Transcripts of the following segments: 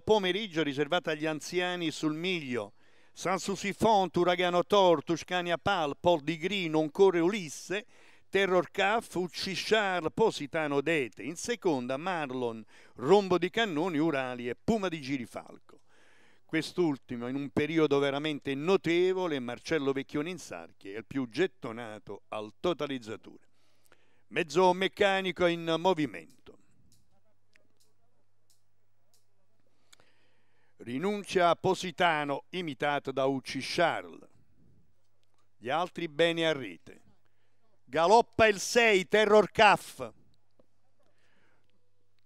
pomeriggio riservata agli anziani sul miglio. Sansusifon, Uragano Tor, Tuscania Pal, Paul di Grino, Oncore Ulisse, Terror Caff, Uccishar, Positano Dete. In seconda Marlon, Rombo di Cannoni, Urali e Puma di Girifalco. Quest'ultimo, in un periodo veramente notevole, Marcello Vecchioni in Sarchi è il più gettonato al totalizzatore. Mezzo meccanico in movimento. Rinuncia a Positano, imitato da Ucci Charles. Gli altri bene a rete. Galoppa il 6, Terror Caff.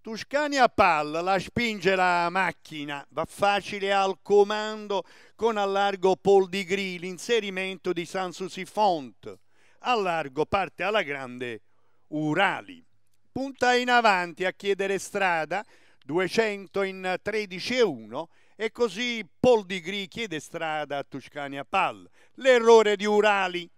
Tuscania palla, la spinge la macchina, va facile al comando con allargo Paul di Gri, l'inserimento di Sansusi Font. Allargo parte alla grande Urali. Punta in avanti a chiedere strada, 200 in 13 e 1 e così Paul di Gris chiede strada a Tuscania Pal. L'errore di Urali.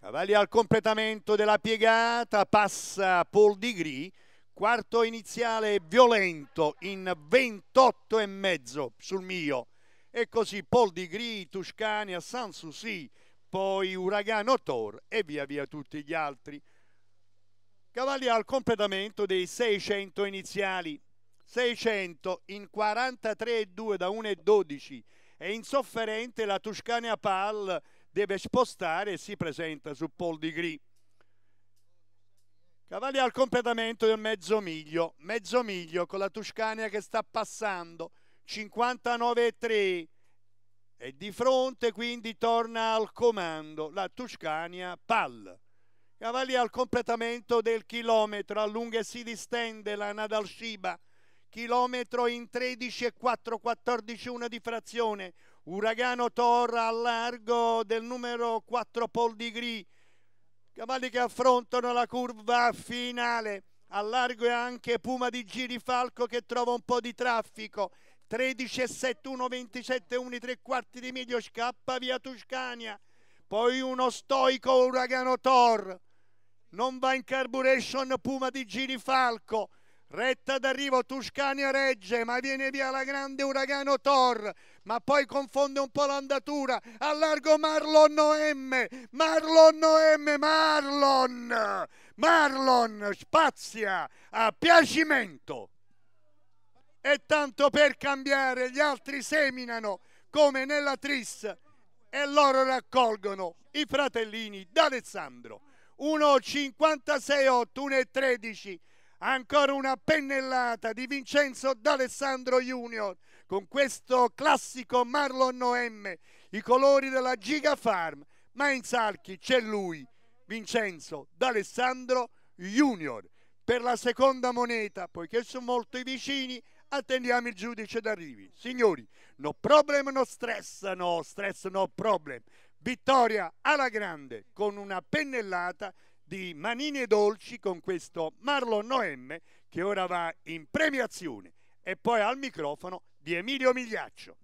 Cavalli al completamento della piegata, passa Paul di Gris. Quarto iniziale violento in 28 e mezzo sul mio. E così Paul di Gris, Tuscania, Sanssouci, poi Uragano Thor e via via tutti gli altri. Cavalli al completamento dei 600 iniziali. 600 in 43,2 da 1,12 e insofferente la Tuscania Pal deve spostare e si presenta su Paul di Gris. Cavalli al completamento del mezzo miglio, mezzo miglio con la Tuscania che sta passando, 59,3 e di fronte quindi torna al comando la Tuscania Pal. Cavalli al completamento del chilometro, allunga e si distende la Nadal Shiba chilometro in 13 e 4, 14, 1 di frazione, Uragano Torra al largo del numero 4 Paul di Gris, cavalli che affrontano la curva finale, al largo è anche Puma di Girifalco che trova un po' di traffico, 13 e 7, 1, 27, 1, 3 quarti di miglio, scappa via Tuscania, poi uno stoico Uragano Tor, non va in carburation Puma di Girifalco, Retta d'arrivo Tuscania regge, ma viene via la grande uragano Thor ma poi confonde un po' l'andatura. Allargo Marlon Noem, Marlon Noem, Marlon, Marlon spazia a piacimento. E tanto per cambiare, gli altri seminano come nella tris e loro raccolgono i fratellini d'Alessandro. 1,56,8, 1,13 ancora una pennellata di Vincenzo D'Alessandro Junior con questo classico Marlon Noemme, i colori della Giga Farm, ma in salchi c'è lui, Vincenzo D'Alessandro Junior. Per la seconda moneta, poiché sono molto vicini, attendiamo il giudice d'arrivi. Signori, no problem, no stress, no stress, no problem. Vittoria alla grande con una pennellata di Manini Dolci con questo Marlon Noemme che ora va in premiazione e poi al microfono di Emilio Migliaccio.